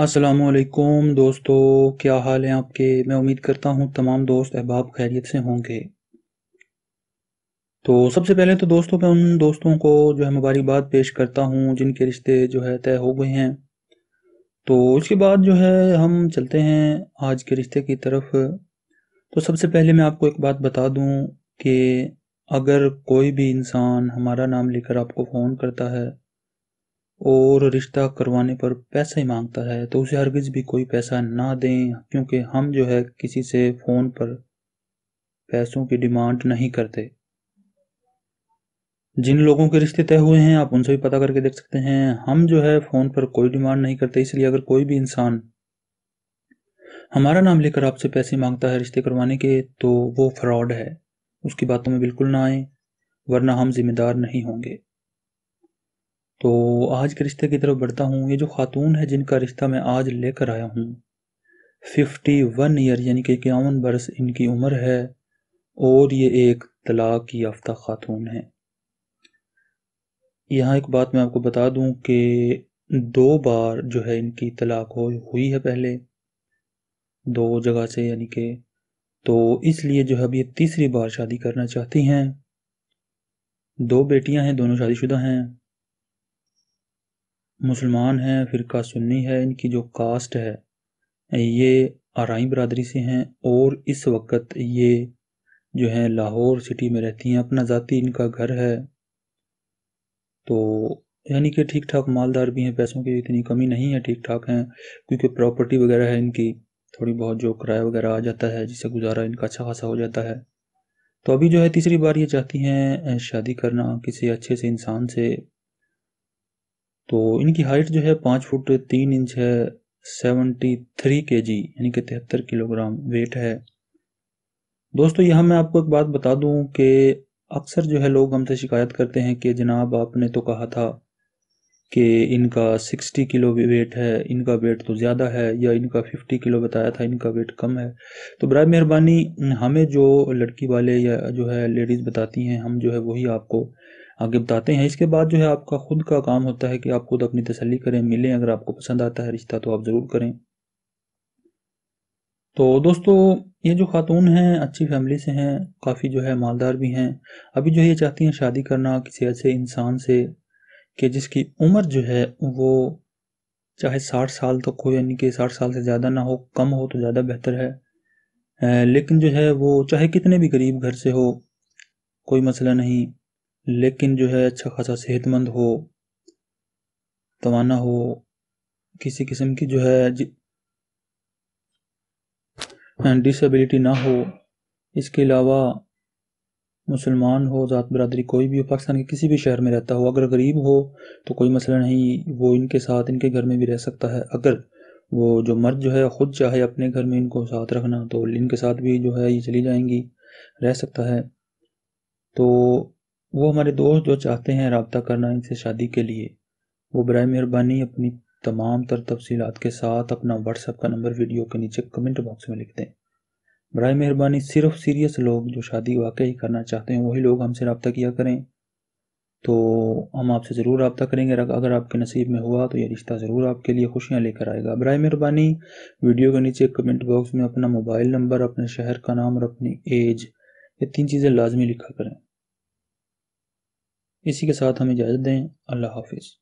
असलकुम दोस्तों क्या हाल है आपके मैं उम्मीद करता हूँ तमाम दोस्त अहबाब खैरियत से होंगे तो सबसे पहले तो दोस्तों मैं उन दोस्तों को जो है मुबारकबाद पेश करता हूँ जिनके रिश्ते जो है तय हो गए हैं तो उसके बाद जो है हम चलते हैं आज के रिश्ते की तरफ तो सबसे पहले मैं आपको एक बात बता दूँ कि अगर कोई भी इंसान हमारा नाम लेकर आपको फ़ोन करता है और रिश्ता करवाने पर पैसा ही मांगता है तो उसे हरगिज भी कोई पैसा ना दें क्योंकि हम जो है किसी से फ़ोन पर पैसों की डिमांड नहीं करते जिन लोगों के रिश्ते तय हुए हैं आप उनसे भी पता करके देख सकते हैं हम जो है फ़ोन पर कोई डिमांड नहीं करते इसलिए अगर कोई भी इंसान हमारा नाम लेकर आपसे पैसे मांगता है रिश्ते करवाने के तो वो फ्रॉड है उसकी बातों में बिल्कुल ना आए वरना हम जिम्मेदार नहीं होंगे तो आज के रिश्ते की तरफ बढ़ता हूँ ये जो खातून है जिनका रिश्ता मैं आज लेकर आया हूँ फिफ्टी वन ईयर यानी कि इक्यावन बरस इनकी उम्र है और ये एक तलाक याफ्ता खातून है यहाँ एक बात मैं आपको बता दूँ कि दो बार जो है इनकी तलाक हो हुई है पहले दो जगह से यानी कि तो इसलिए जो है अब ये तीसरी बार शादी करना चाहती हैं दो बेटियां हैं दोनों शादीशुदा हैं मुसलमान हैं फ़िरका सुन्नी है इनकी जो कास्ट है ये आरई बरदरी से हैं और इस वक्त ये जो हैं लाहौर सिटी में रहती हैं अपना ज़ाती इनका घर है तो यानी कि ठीक ठाक मालदार भी हैं पैसों की इतनी कमी नहीं है ठीक ठाक हैं क्योंकि प्रॉपर्टी वगैरह है इनकी थोड़ी बहुत जो किराया वगैरह आ जाता है जिससे गुजारा इनका अच्छा खासा हो जाता है तो अभी जो है तीसरी बार ये चाहती हैं शादी करना किसी अच्छे से इंसान से तो इनकी हाइट जो है पाँच फुट तीन इंच है सेवेंटी थ्री के जी यानी कि तिहत्तर किलोग्राम वेट है दोस्तों यहाँ मैं आपको एक बात बता दूँ कि अक्सर जो है लोग हमसे शिकायत करते हैं कि जनाब आपने तो कहा था कि इनका 60 किलो वेट है इनका वेट तो ज़्यादा है या इनका 50 किलो बताया था इनका वेट कम है तो बर मेहरबानी हमें जो लड़की वाले या जो है लेडीज़ बताती हैं हम जो है वही आपको आगे बताते हैं इसके बाद जो है आपका खुद का काम होता है कि आप खुद अपनी तसली करें मिलें अगर आपको पसंद आता है रिश्ता तो आप ज़रूर करें तो दोस्तों ये जो खातून हैं अच्छी फैमिली से हैं काफ़ी जो है मालदार भी हैं अभी जो ये चाहती हैं शादी करना किसी ऐसे इंसान से कि जिसकी उम्र जो है वो चाहे साठ साल तक हो यानी कि साठ साल से ज़्यादा ना हो कम हो तो ज़्यादा बेहतर है लेकिन जो है वो चाहे कितने भी गरीब घर से हो कोई मसला नहीं लेकिन जो है अच्छा खासा सेहतमंद हो तोाना हो किसी किस्म की जो है डिसेबिलिटी ना हो इसके अलावा मुसलमान हो ज़ात बरदरी कोई भी हो पाकिस्तान के किसी भी शहर में रहता हो अगर गरीब हो तो कोई मसला नहीं वो इनके साथ इनके घर में भी रह सकता है अगर वो जो मर्द जो है ख़ुद चाहे अपने घर में इनको साथ रखना तो इनके साथ भी जो है ये चली जाएंगी रह सकता है तो वो हमारे दोस्त जो चाहते हैं रबता करना इनसे शादी के लिए वो बर मेहरबानी अपनी तमाम तर तफसीत के साथ अपना व्हाट्सएप का नंबर वीडियो के नीचे कमेंट बॉक्स में लिख दें बर मेहरबानी सिर्फ सीरियस लोग जो शादी वाकई करना चाहते हैं वही लोग हमसे रबता किया करें तो हम आपसे ज़रूर रबता करेंगे अगर आपके नसीब में हुआ तो ये रिश्ता ज़रूर आपके लिए खुशियाँ लेकर आएगा बर मेहरबानी वीडियो के नीचे कमेंट बॉक्स में अपना मोबाइल नंबर अपने शहर का नाम और अपनी एज ये तीन चीज़ें लाजमी लिखा करें इसी के साथ हम इजाज़त दें अल्लाह हाफिज़